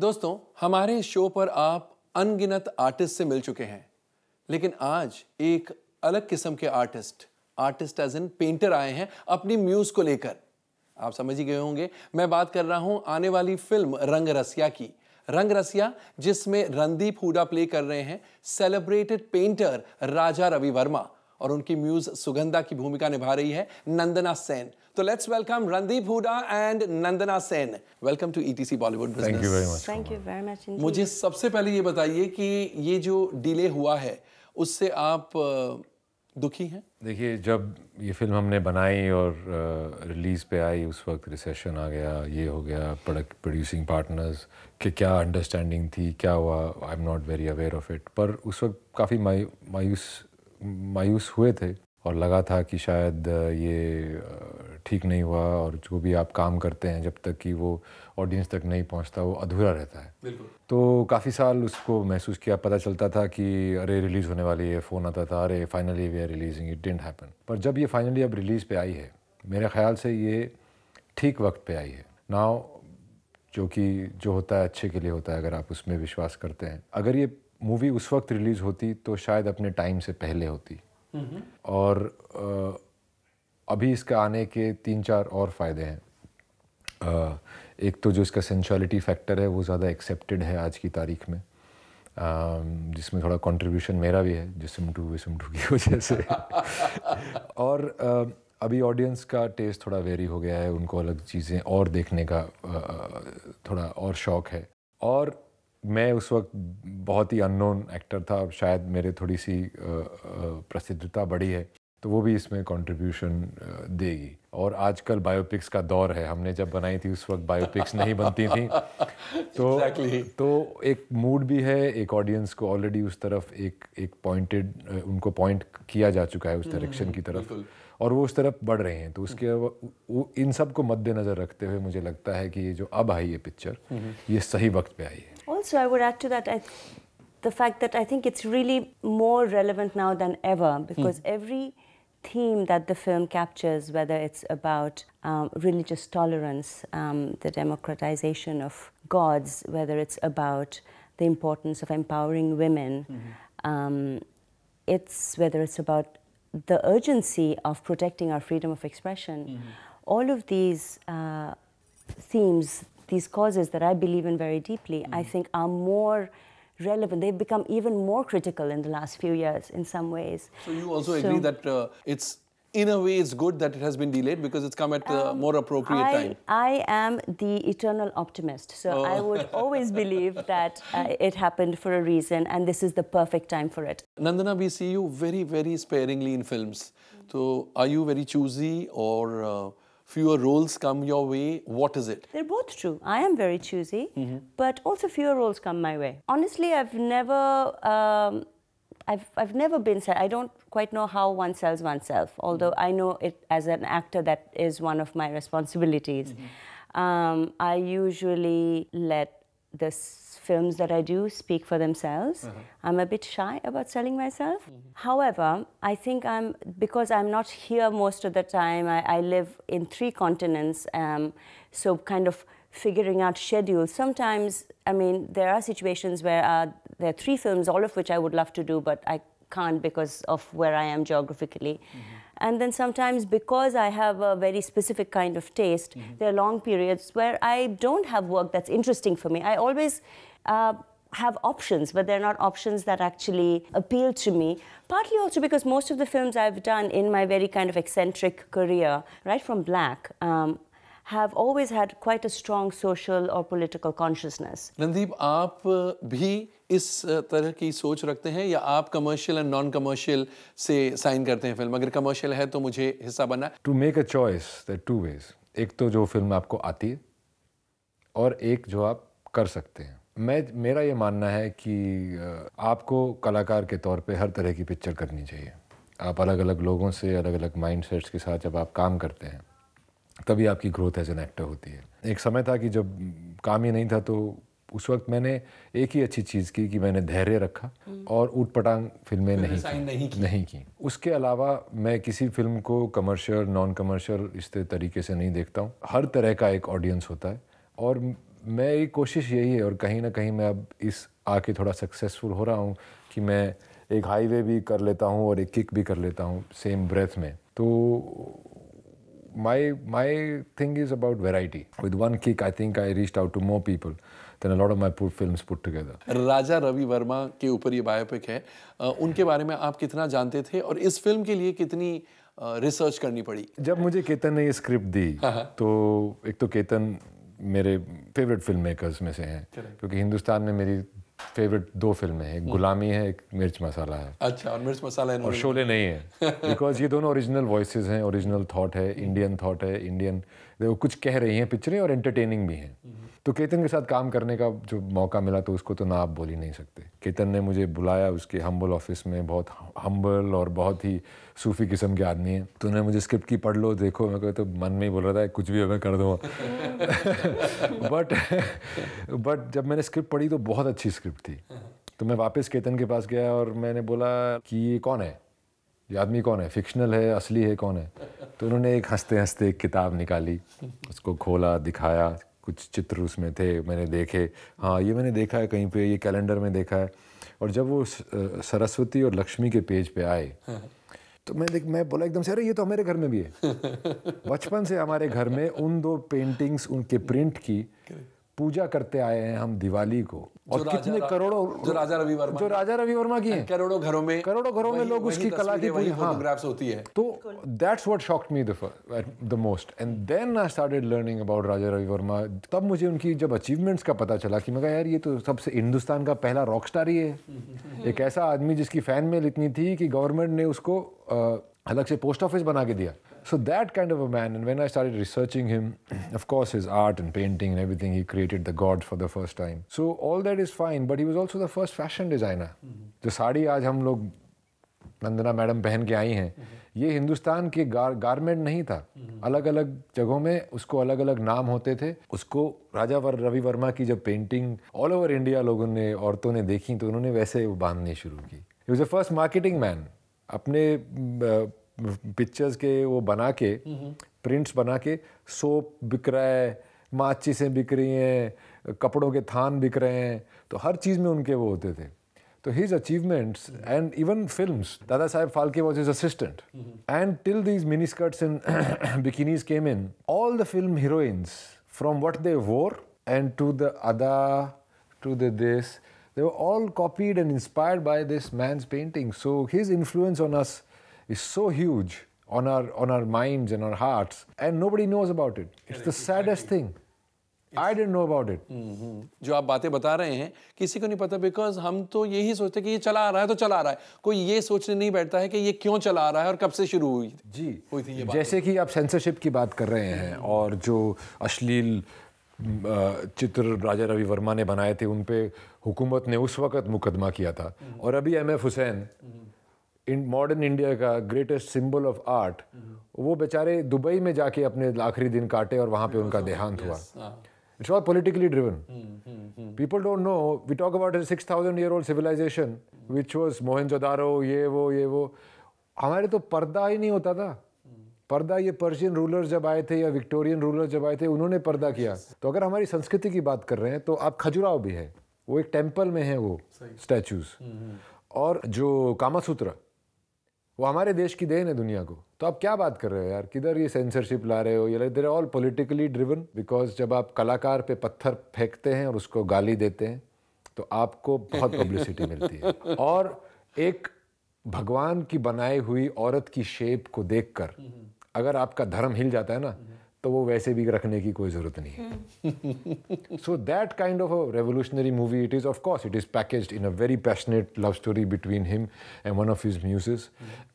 दोस्तों हमारे शो पर आप अनगिनत आर्टिस्ट से मिल चुके हैं लेकिन आज एक अलग किस्म के artist artist as an painter आए हैं अपनी म्यूज को लेकर आप समझ ही गए होंगे मैं बात कर रहा हूं आने वाली फिल्म रंग रसिया की रंग रसिया जिसमें रणदीप हुडा प्ले कर रहे हैं सेलिब्रेटेड पेंटर राजा रवि वर्मा और उनकी म्यूज सुगंधा की भूमिका निभा रही है नंदना सेन तो let's welcome Randeep Hooda and Nandana Sen welcome to ETC Bollywood thank you very much thank you very much मुझे सबसे पहले ये बताइए कि ये जो डिले हुआ है उससे आप दुखी हैं देखिए जब ये फिल्म हमने बनाई और रिलीज़ पे आई उस वक्त रिसेशन आ गया ये हो गया प्रोड्यूसिंग पार्टनर्स के क्या अंडरस्टैंडिंग थी क्या हुआ I am not very aware of it पर उस वक्त काफ़ी मायूस मायूस हुए थे और लगा था कि शायद ये ठीक नहीं हुआ और जो भी आप काम करते हैं जब तक कि वो ऑडियंस तक नहीं पहुंचता वो अधूरा रहता है तो काफ़ी साल उसको महसूस किया पता चलता था कि अरे रिलीज़ होने वाली है फ़ोन आता था अरे finally we are releasing it didn't happen पर जब ये फाइनली अब रिलीज़ पे आई है मेरे ख्याल से ये ठीक वक्त पे आई है नाव जो कि जो होता है अच्छे के लिए होता है अगर आप उसमें विश्वास करते हैं अगर ये मूवी उस वक्त रिलीज़ होती तो शायद अपने टाइम से पहले होती और आ, अभी इसका आने के तीन चार और फ़ायदे हैं आ, एक तो जो इसका सेंशुअलिटी फैक्टर है वो ज़्यादा एक्सेप्टेड है आज की तारीख में जिसमें थोड़ा कंट्रीब्यूशन मेरा भी है जिसम टू विसम टू की वजह से और अभी ऑडियंस का टेस्ट थोड़ा वेरी हो गया है उनको अलग चीज़ें और देखने का थोड़ा और शौक है और मैं उस वक्त बहुत ही अननोन एक्टर था अब शायद मेरे थोड़ी सी प्रसिद्धता बढ़ी है तो वो भी इसमें कंट्रीब्यूशन देगी और आजकल बायोपिक्स का दौर है हमने जब बनाई थी उस वक्त बायोपिक्स नहीं बनती थी तो exactly. तो एक मूड भी है एक ऑडियंस को ऑलरेडी उस तरफ एक एक पॉइंटेड उनको पॉइंट किया जा चुका है उस डायरेक्शन हम्म, हम्म, की तरफ और वो उस तरफ बढ़ रहे हैं तो उसके हम्म। वो इन सब को मद्देनज़र रखते हुए मुझे लगता है कि ये जो अब आई ये पिक्चर ये सही वक्त पे आई है Also, I would add to that I, the fact that I think it's really more relevant now than ever hmm. because mm. every theme that the film captures, whether it's about um, religious tolerance, um, the democratization of gods, whether it's about the importance of empowering women, mm-hmm. um, it's whether it's about the urgency of protecting our freedom of expression. Mm-hmm. All of these uh, themes these causes that I believe in very deeply, mm. I think are more relevant. They've become even more critical in the last few years in some ways. So you also so, agree that uh, it's in a way it's good that it has been delayed because it's come at a um, more appropriate I, time. I am the eternal optimist. So oh. I would always believe that uh, it happened for a reason and this is the perfect time for it. Nandana, we see you very, very sparingly in films. Mm -hmm. So are you very choosy or... Uh, fewer roles come your way? What is it? They're both true. I am very choosy, mm -hmm. but also fewer roles come my way. Honestly, I've never. Um, I've, I've never been I don't quite know how one sells oneself, although I know it as an actor that is one of my responsibilities. Mm -hmm. um, I usually let the films that I do speak for themselves. Uh -huh. I'm a bit shy about selling myself. Mm -hmm. However, I think I'm, because I'm not here most of the time, I, I live in three continents, um, so kind of figuring out schedules. Sometimes, I mean, there are situations where uh, there are three films, all of which I would love to do, but I can't because of where I am geographically. Mm -hmm. And then sometimes because I have a very specific kind of taste, mm -hmm. there are long periods where I don't have work that's interesting for me. I always uh, have options, but they're not options that actually appeal to me. Partly also because most of the films I've done in my very kind of eccentric career, right from Black, um, have always had quite a strong social or political consciousness. Nandeep, आप uh, भी इस uh, तरह की सोच रखते हैं या आप कमर्शियल एंड नॉन कमर्शियल से साइन करते हैं फिल्म अगर कमर्शियल है तो मुझे हिस्सा बनना to make a choice the two ways एक तो जो फिल्म आपको आती है और एक जो आप कर सकते हैं मैं मेरा ये मानना है कि uh, आपको कलाकार के तौर पे हर तरह की पिक्चर करनी चाहिए आप अलग अलग लोगों से अलग अलग माइंडसेट्स के साथ जब आप काम करते हैं तभी आपकी ग्रोथ एज एन एक्टर होती है एक समय था कि जब काम ही नहीं था तो उस वक्त मैंने एक ही अच्छी चीज़ की कि मैंने धैर्य रखा हम्म। और ऊट पटांग फिल्में नहीं की, नहीं की नहीं की उसके अलावा मैं किसी फिल्म को कमर्शियल नॉन कमर्शियल इस तरीके से नहीं देखता हूँ हर तरह का एक ऑडियंस होता है और मैं एक कोशिश यही है और कहीं ना कहीं मैं अब इस आके थोड़ा सक्सेसफुल हो रहा हूँ कि मैं एक हाईवे भी कर लेता हूँ और एक किक भी कर लेता हूँ सेम ब्रेथ में तो my my thing is about variety. With one kick, I think I reached out to more people than a lot of my poor films put together. Raja Ravi Verma के ऊपर ये biopic है उनके बारे में आप कितना जानते थे और इस film के लिए कितनी research करनी पड़ी जब मुझे केतन ने ये script दी तो एक तो केतन मेरे फेवरेट फिल्म मेकर्स में से हैं क्योंकि हिंदुस्तान में मेरी फेवरेट दो फिल्में हैं एक हम्म। गुलामी है एक मिर्च मसाला है अच्छा और मिर्च मसाला और शोले नहीं है बिकॉज ये दोनों ओरिजिनल वॉइस हैं ओरिजिनल थॉट है इंडियन थॉट है इंडियन वो कुछ कह रही हैं पिक्चरें और एंटरटेनिंग भी हैं हम्म। तो केतन के साथ काम करने का जो मौका मिला तो उसको तो ना आप बोल ही नहीं सकते केतन ने मुझे बुलाया उसके हम्बल ऑफिस में बहुत हम्बल और बहुत ही सूफी किस्म के आदमी हैं तो उन्होंने मुझे स्क्रिप्ट की पढ़ लो देखो मैं कहते तो मन में ही बोल रहा था कुछ भी मैं कर दो बट बट जब मैंने स्क्रिप्ट पढ़ी तो बहुत अच्छी स्क्रिप्ट थी तो मैं वापस केतन के पास गया और मैंने बोला कि ये कौन है ये आदमी कौन है फिक्शनल है असली है कौन है तो उन्होंने एक हंसते हंसते एक किताब निकाली उसको खोला दिखाया कुछ चित्र उसमें थे मैंने देखे हाँ ये मैंने देखा है कहीं पे ये कैलेंडर में देखा है और जब वो सरस्वती और लक्ष्मी के पेज पे आए तो मैं देख मैं बोला एकदम से अरे ये तो हमारे घर में भी है बचपन से हमारे घर में उन दो पेंटिंग्स उनके प्रिंट की पूजा करते आए हैं हम दिवाली को और कितने करोड़ों जो राजा रवि वर्मा जो राजा रवि वर्मा की है करोड़ों घरों में करोड़ों घरों में लोग उसकी कला की पूरी फोटोग्राफ्स हाँ। होती है तो that's what shocked me the most and then I started learning about Raja Ravi Varma तब मुझे उनकी जब अचीवमेंट्स का पता चला कि मैं कहा यार ये तो सबसे हिंदुस्तान का पहला रॉक स्टार ही है एक ऐसा आदमी जिसकी फैन मेल इतनी थी कि गवर्नमेंट ने उसको अलग से पोस्ट ऑफिस बना के दिया so that kind of a man and when I start researching him of course is art and painting and everything he created the god for the first time so all that is fine but he was also the first fashion designer जो साड़ी आज हम लोग नंदना madam पहन के आई हैं mm-hmm. ये हिंदुस्तान के गार, गारमेंट नहीं था mm-hmm. अलग अलग जगहों में उसको अलग अलग नाम होते थे उसको राजा वर रवि वर्मा की जब पेंटिंग ऑल ओवर इंडिया लोगों ने औरतों ने देखी तो उन्होंने वैसे बांधनी शुरू की was a first marketing man अपने पिक्चर्स के वो बना के प्रिंट्स बना के सोप बिक रहा है माचिसें बिक रही हैं कपड़ों के थान बिक रहे हैं तो हर चीज़ में उनके वो होते थे तो his achievements and even film Dada Saheb Phalke was is assistant and till these mini skirts in bikinis came in all the film heroines from what they wore and to the अदा to the this they all copied and inspired by this man's painting so his influence on us is so huge on our on our minds and our hearts, and nobody knows about it. It's the saddest thing. I didn't know about it. Mm-hmm. जो आप बातें बता रहे हैं किसी को नहीं पता बिकॉज हम तो यही सोचते कि ये चला आ रहा है तो चला आ रहा है कोई ये सोचने नहीं बैठता है कि ये क्यों चला आ रहा है और कब से शुरू हुई जी हुई थी ये बात जैसे कि आप सेंसरशिप की बात कर रहे हैं mm-hmm. और जो अश्लील चित्र राजा रवि वर्मा ने बनाए थे उन पर हुकूमत ने उस वक्त मुकदमा किया था mm-hmm. और अभी M F Husain modern India का ग्रेटेस्ट सिंबल ऑफ आर्ट वो बेचारे दुबई में जाके अपने आखिरी दिन काटे और वहां पे उनका देहांत हुआ it's all politically driven people don't know we talk about six thousand year old civilization which was Mohenjodaro ये वो ये वो हमारे तो पर्दा ही नहीं होता था mm-hmm। पर्दा ये पर्शियन रूलर जब आए थे या विक्टोरियन रूलर जब आए थे उन्होंने पर्दा किया तो अगर हमारी संस्कृति की बात कर रहे हैं तो आप खजुराव भी है वो एक टेम्पल में है वो स्टैचूज mm-hmm। और जो कामासूत्र वो हमारे देश की देन है दुनिया को तो आप क्या बात कर रहे हो यार किधर ये सेंसरशिप ला रहे हो ये they're all politically driven because जब आप कलाकार पे पत्थर फेंकते हैं और उसको गाली देते हैं तो आपको बहुत पब्लिसिटी मिलती है और एक भगवान की बनाई हुई औरत की शेप को देखकर हम्म। अगर आपका धर्म हिल जाता है ना हम्म। तो वो वैसे भी रखने की कोई जरूरत नहीं है so that kind of a revolutionary movie it is of course it is package in a very passionate love story between him and one of his muses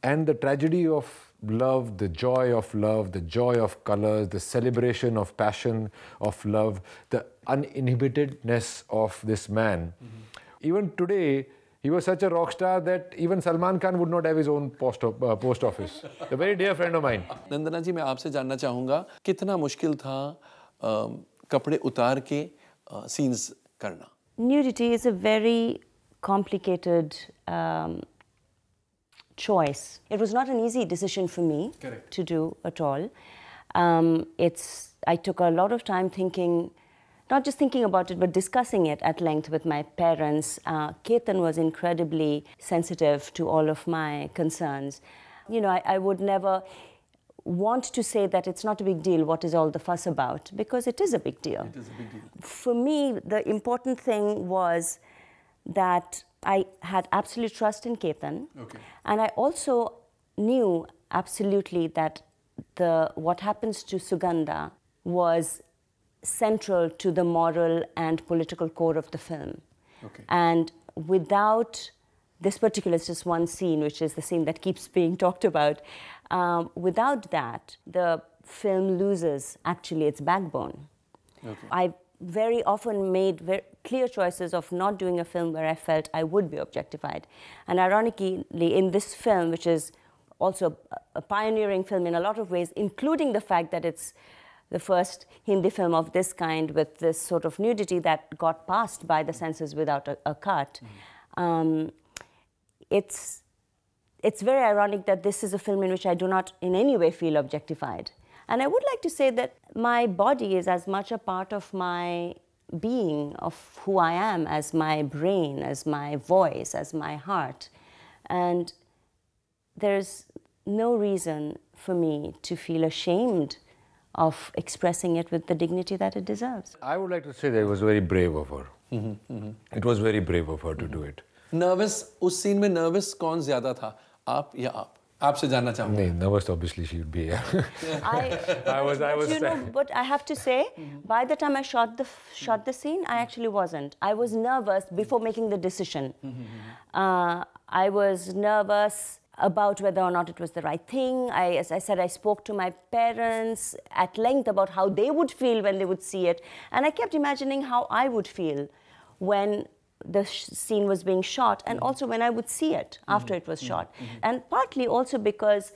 and the tragedy of love the joy of love the joy of colour the celebration of passion of love the uninhibitedness of this man even today He was such a rock star that even Salman Khan would not have his own post, uh, post office. a very dear friend of mine. Nandana ji मैं आपसे जानना चाहूँगा कितना मुश्किल था कपड़े उतार के सीन्स करना Nudity is a very complicated um, choice. It was not an easy decision for me Correct. to do at all. Um, it's I took a lot of time thinking not just thinking about it, but discussing it at length with my parents. Uh, Ketan was incredibly sensitive to all of my concerns. You know, I, I would never want to say that it's not a big deal, what is all the fuss about? Because it is a big deal. It is a big deal. For me, the important thing was that I had absolute trust in Ketan. Okay. And I also knew absolutely that the what happens to Suganda was central to the moral and political core of the film. Okay. And without this particular it's just one scene, which is the scene that keeps being talked about. Um, without that, the film loses actually its backbone. Okay. I very often made very clear choices of not doing a film where I felt I would be objectified. And ironically, in this film, which is also a pioneering film in a lot of ways, including the fact that it's the first Hindi film of this kind with this sort of nudity that got passed by the censors without a, a cut. Mm. Um, it's, it's very ironic that this is a film in which I do not in any way feel objectified. And I would like to say that my body is as much a part of my being, of who I am, as my brain, as my voice, as my heart. And there's no reason for me to feel ashamed of expressing it with the dignity that it deserves. I would like to say that it was very brave of her. Mm-hmm, mm-hmm. It was very brave of her to do it. Nervous, Us scene. में nervous कौन ज़्यादा था, आप या आप? आपसे जानना चाहूँगा नहीं nervous obviously she would be I, I was I was you know but I have to say mm-hmm. by the time I shot the shot the scene I actually wasn't I was nervous before making the decision mm-hmm, mm-hmm. uh, I was nervous about whether or not it was the right thing. I, as I said, I spoke to my parents at length about how they would feel when they would see it. And I kept imagining how I would feel when the scene was being shot and mm-hmm. also when I would see it mm-hmm. after mm-hmm. it was mm-hmm. shot. Mm-hmm. And partly also because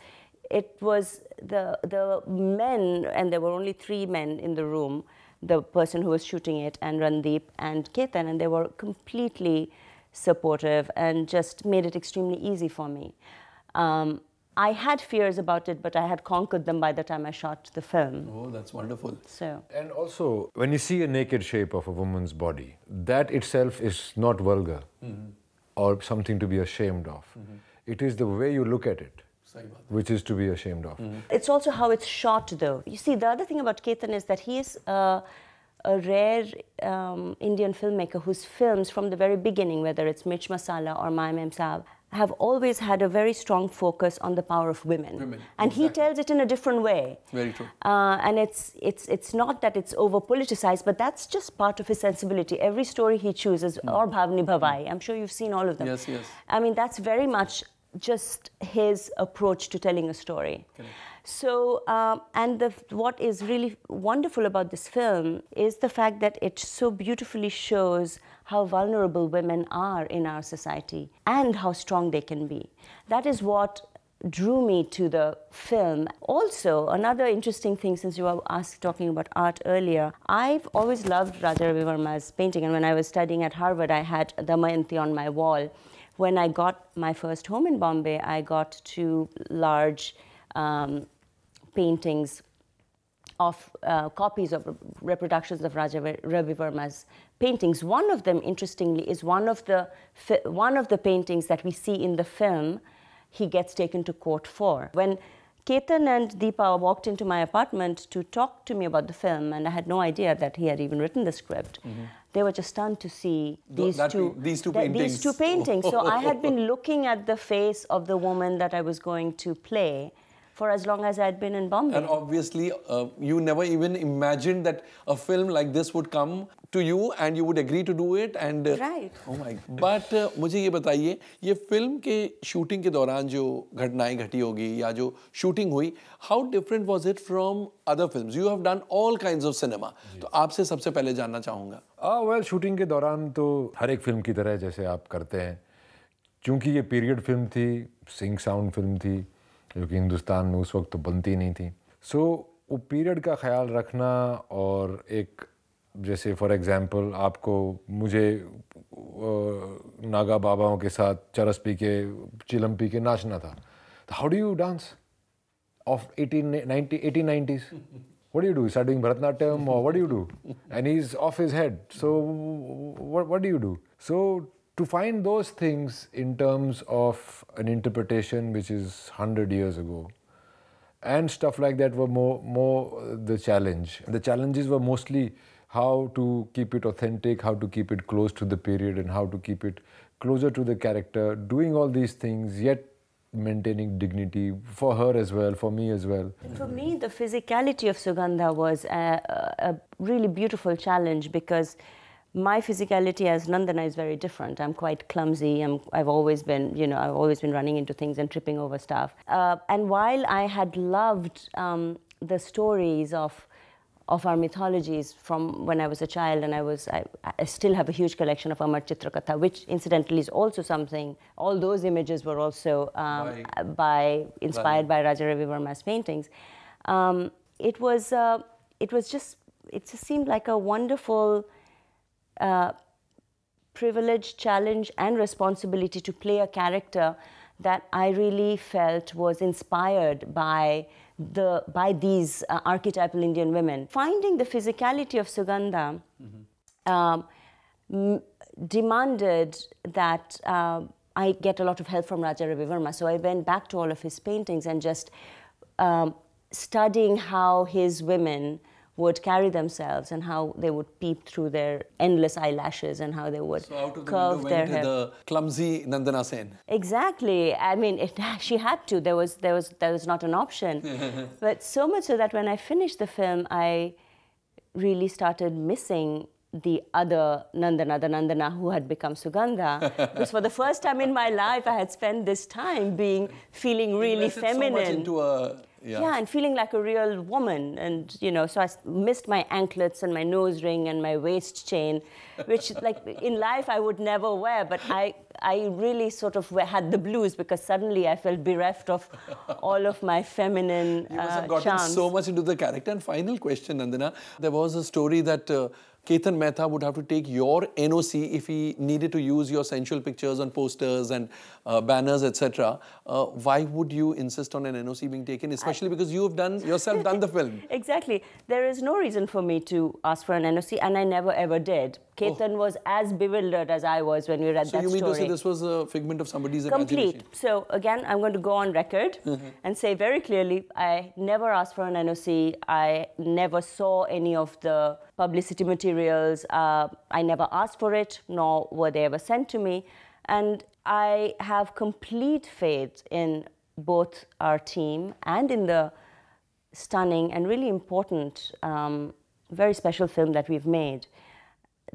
it was the, the men, and there were only three men in the room the person who was shooting it, and Randeep and Ketan, and they were completely supportive and just made it extremely easy for me. Um, I had fears about it, but I had conquered them by the time I shot the film. Oh, that's wonderful. So, and also, when you see a naked shape of a woman's body, that itself is not vulgar mm-hmm. or something to be ashamed of. Mm-hmm. It is the way you look at it which is to be ashamed of. Mm-hmm. It's also how it's shot, though. You see, the other thing about Ketan is that he is a rare um, Indian filmmaker whose films, from the very beginning, whether it's Mitch Masala or Maim Saab, have always had a very strong focus on the power of women, women. and exactly. he tells it in a different way. Very true. Uh, and it's it's it's not that it's over politicized, but that's just part of his sensibility. Every story he chooses, mm. or Bhavni Bhavai, I'm sure you've seen all of them. Yes, yes. I mean, that's very much just his approach to telling a story. Correct. So, um, and the, what is really wonderful about this film is the fact that it so beautifully shows how vulnerable women are in our society and how strong they can be. That is what drew me to the film. Also, another interesting thing, since you were asked talking about art earlier, I've always loved Raja Ravi Verma's painting, and when I was studying at Harvard, I had Damayanti on my wall. When I got my first home in Bombay, I got two large um, paintings of uh, copies of reproductions of Raja Verma's paintings. One of them, interestingly, is one of the one of the paintings that we see in the film. He gets taken to court for when Ketan and Deepa walked into my apartment to talk to me about the film, and I had no idea that he had even written the script. Mm -hmm. They were just stunned to see these that, two these two paintings. These two paintings. so I had been looking at the face of the woman that I was going to play for as long as I had been in Bombay. And obviously, uh, you never even imagined that a film like this would come to you and you would agree to do it and uh, right. Oh my. But uh, मुझे ये बताइए ये film के shooting के दौरान जो घटनाएं घटी होगी या जो shooting हुई how different was it from other films? You have done all kinds of cinema. तो आपसे सबसे पहले जानना चाहूँगा. Ah well, शूटिंग के दौरान तो हर एक फिल्म की तरह जैसे आप करते हैं क्योंकि ये पीरियड फिल्म थी सिंग साउंड फिल्म थी जो कि हिंदुस्तान में उस वक्त तो बनती नहीं थी सो so, वो पीरियड का ख्याल रखना और एक जैसे फॉर एग्ज़ाम्पल आपको मुझे नागा बाबाओं के साथ चरस पी के चिलम पी के नाचना था how do you dance of eighteen ninety eighteen nineties what you do do? You start what you do and do of is And so what his head. So to find those things in terms of an interpretation which is 100 years ago and stuff like that were more more the challenge the challenges were mostly how to keep it authentic how to keep it close to the period and how to keep it closer to the character doing all these things yet maintaining dignity for her as well for me as well for me the physicality of sugandha was a, a really beautiful challenge because my physicality as Nandana is very different. I'm quite clumsy. i have always been, you know, I've always been running into things and tripping over stuff. Uh, and while I had loved um, the stories of of our mythologies from when I was a child, and I was I, I still have a huge collection of Amar Chitrakatha, which incidentally is also something. All those images were also um, by, by, inspired by, by Raja Ravi Verma's paintings. Um, it was uh, it was just it just seemed like a wonderful uh, privilege, challenge, and responsibility to play a character that I really felt was inspired by the by these uh, archetypal Indian women. Finding the physicality of Sugandha mm -hmm. um, demanded that. Uh, I get a lot of help from Raja Ravi Verma, so I went back to all of his paintings and just um, studying how his women would carry themselves and how they would peep through their endless eyelashes and how they would so out of the curve their hair. the clumsy Nandana Sen. Exactly. I mean, it, she had to. There was there was there was not an option. but so much so that when I finished the film, I really started missing the other Nandana, the Nandana who had become Sugandha. because for the first time in my life, I had spent this time being feeling really feminine. So a, yeah. yeah. and feeling like a real woman. And, you know, so I missed my anklets and my nose ring and my waist chain, which, like, in life I would never wear. But I, I really sort of had the blues because suddenly I felt bereft of all of my feminine. You must uh, have gotten so much into the character. And final question, Nandana. There was a story that. Uh, Ketan Mehta would have to take your NOC if he needed to use your sensual pictures on posters and uh, banners, etc. Uh, why would you insist on an NOC being taken, especially I... because you have done yourself done the film? Exactly. There is no reason for me to ask for an NOC, and I never ever did. Oh. Ketan oh. was as bewildered as I was when we read so that story. So you mean to say this was a figment of somebody's Complete. imagination? Complete. So again, I'm going to go on record mm -hmm. and say very clearly, I never asked for an NOC. I never saw any of the publicity materials. Uh, I never asked for it, nor were they ever sent to me. And I have complete faith in both our team and in the stunning and really important, um, very special film that we've made.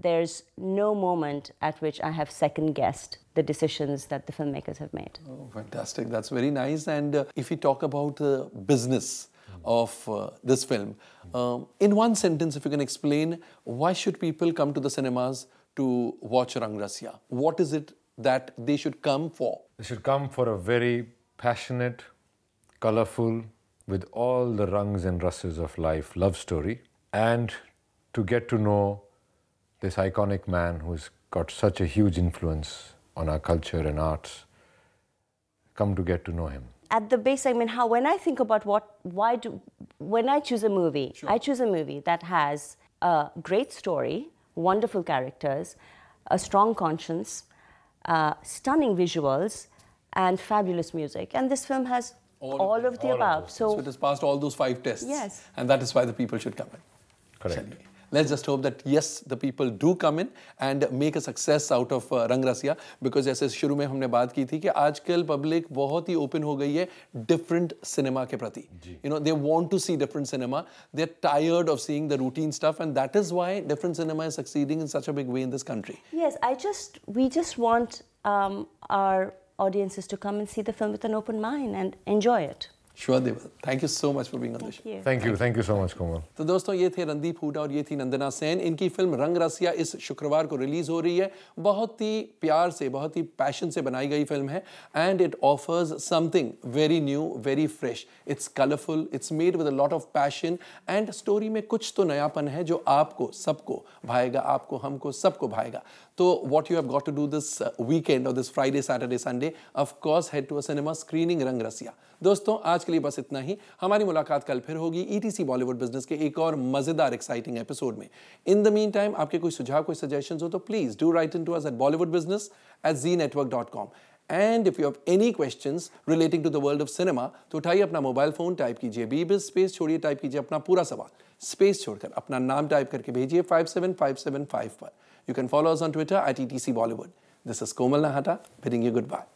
There's no moment at which I have second guessed the decisions that the filmmakers have made. Oh, fantastic. That's very nice. And uh, if we talk about uh, business, of uh, this film. Um, in one sentence, if you can explain, why should people come to the cinemas to watch Rang Rasya? What is it that they should come for? They should come for a very passionate, colorful, with all the rungs and russes of life love story, and to get to know this iconic man who's got such a huge influence on our culture and arts. Come to get to know him at the base, I mean, how when I think about what, why do, when I choose a movie, sure. I choose a movie that has a great story, wonderful characters, a strong conscience, uh, stunning visuals, and fabulous music. And this film has all, all of, the all above. Of so, so, it has passed all those five tests. Yes. And that is why the people should come in. Correct. Let's just hope that yes, the people do come in and make a success out of Rangrasiya uh, Rangrasia because as we शुरू में हमने बात की थी कि आजकल public बहुत ही open हो different cinema के You know they want to see different cinema. They're tired of seeing the routine stuff and that is why different cinema is succeeding in such a big way in this country. Yes, I just we just want um, our audiences to come and see the film with an open mind and enjoy it. Sure Deval thank you so much for being on the show thank you thank you so much Komal तो दोस्तों ये थे रणदीप हुडा और ये थी नंदना सेन इनकी film रंग रसिया इस शुक्रवार को रिलीज हो रही है बहुत ही प्यार से बहुत ही पैशन से बनाई गई फिल्म है and it offers something very new very fresh it's colourful it's made with a lot of passion and story में कुछ तो नयापन है जो आपको सबको भाएगा आपको हमको सबको भाएगा तो what you have got to do this weekend और this Friday Saturday Sunday of course head to to a रंग रसिया दोस्तों आज के लिए बस इतना ही हमारी मुलाकात कल फिर होगी ईटीसी बॉलीवुड बिजनेस के एक और मजेदार एक्साइटिंग एपिसोड में इन द मीन टाइम आपके कोई सुझाव कोई सजेशन हो तो please do write in to us at Bollywood business at G network dot com and if you have any question relating to the world of cinema तो उठाइए अपना mobile phone type कीजिए बीबिस स्पेस छोड़िए type कीजिए अपना पूरा सवाल space छोड़कर अपना नाम टाइप करके भेजिए five seven five seven five पर You can follow us on Twitter at ETC Bollywood. This is Komal Nahata bidding you goodbye.